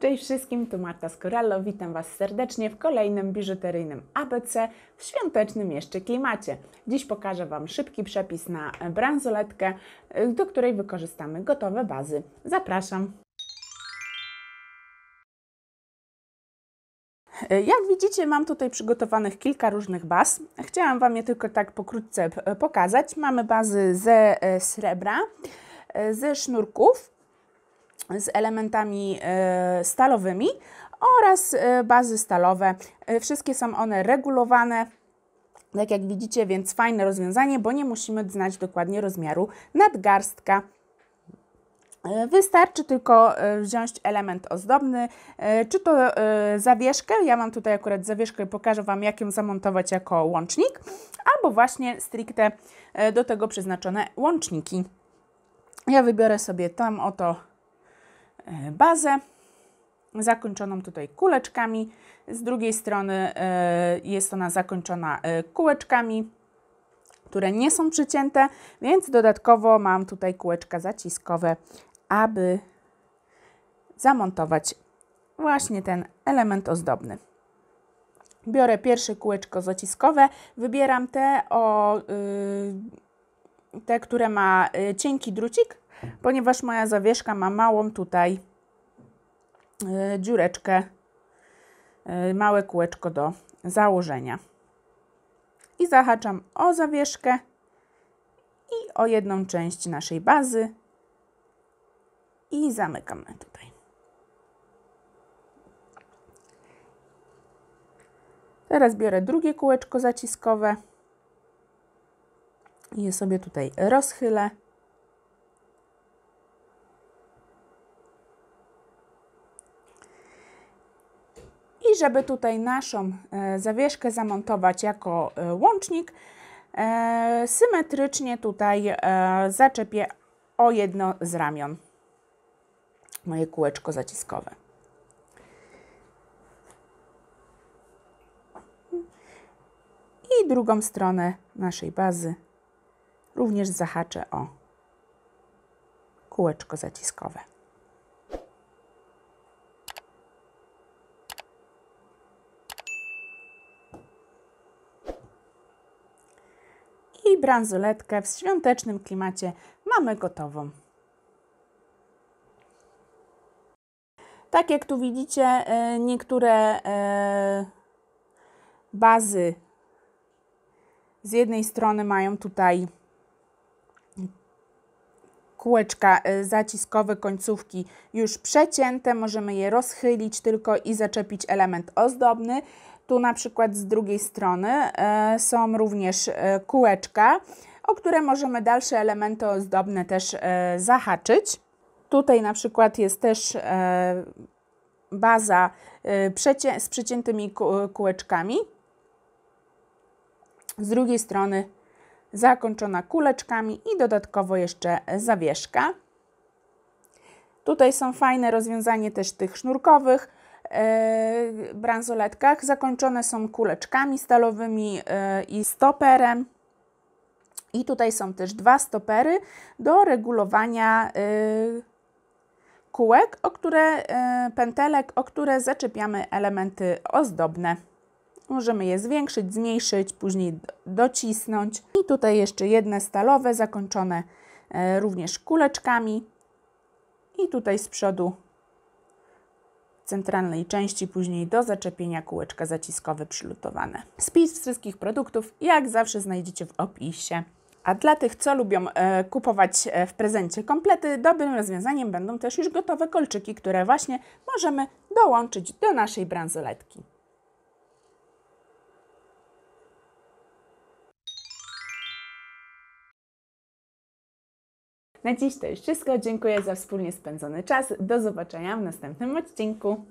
Cześć wszystkim, tu Marta Skorallo, witam Was serdecznie w kolejnym biżuteryjnym ABC w świątecznym jeszcze klimacie. Dziś pokażę Wam szybki przepis na bransoletkę, do której wykorzystamy gotowe bazy. Zapraszam! Jak widzicie, mam tutaj przygotowanych kilka różnych baz. Chciałam Wam je tylko tak pokrótce pokazać. Mamy bazy ze e, srebra, e, ze sznurków, z elementami e, stalowymi oraz e, bazy stalowe. E, wszystkie są one regulowane tak jak widzicie, więc fajne rozwiązanie, bo nie musimy znać dokładnie rozmiaru nadgarstka. Wystarczy tylko wziąć element ozdobny, czy to zawieszkę, ja mam tutaj akurat zawieszkę i pokażę Wam, jak ją zamontować jako łącznik, albo właśnie stricte do tego przeznaczone łączniki. Ja wybiorę sobie tam oto E, bazę zakończoną tutaj kuleczkami. Z drugiej strony e, jest ona zakończona e, kółeczkami, które nie są przycięte, więc dodatkowo mam tutaj kółeczka zaciskowe, aby zamontować właśnie ten element ozdobny. Biorę pierwsze kółeczko zaciskowe, wybieram te, o, y, te które ma y, cienki drucik, ponieważ moja zawieszka ma małą tutaj y, dziureczkę, y, małe kółeczko do założenia. I zahaczam o zawieszkę i o jedną część naszej bazy i zamykamy tutaj. Teraz biorę drugie kółeczko zaciskowe i je sobie tutaj rozchylę. żeby tutaj naszą e, zawieszkę zamontować jako e, łącznik, e, symetrycznie tutaj zaczepię o jedno z ramion moje kółeczko zaciskowe. I drugą stronę naszej bazy również zahaczę o kółeczko zaciskowe. i bransoletkę w świątecznym klimacie mamy gotową. Tak jak tu widzicie, e, niektóre e, bazy z jednej strony mają tutaj kółeczka e, zaciskowe, końcówki już przecięte. Możemy je rozchylić tylko i zaczepić element ozdobny. Tu na przykład z drugiej strony e, są również e, kółeczka, o które możemy dalsze elementy ozdobne też e, zahaczyć. Tutaj na przykład jest też baza z przeciętymi kółeczkami. Z drugiej strony zakończona kuleczkami i dodatkowo jeszcze zawieszka. Tutaj są fajne rozwiązanie też tych sznurkowych, E, bransoletkach. Zakończone są kuleczkami stalowymi e, i stoperem. I tutaj są też dwa stopery do regulowania e, kółek, o które, pętelek, o które zaczepiamy elementy ozdobne. Możemy je zwiększyć, zmniejszyć, później docisnąć. I tutaj jeszcze jedne stalowe, zakończone również kuleczkami. I tutaj z przodu centralnej części, później do zaczepienia kółeczka zaciskowe przylutowane. Spis wszystkich produktów jak zawsze znajdziecie w opisie. A dla tych, co lubią e, kupować e, w prezencie komplety, dobrym rozwiązaniem będą też już gotowe kolczyki, które właśnie możemy dołączyć do naszej bransoletki. Na dziś to już wszystko. Dziękuję za wspólnie spędzony czas. Do zobaczenia w następnym odcinku.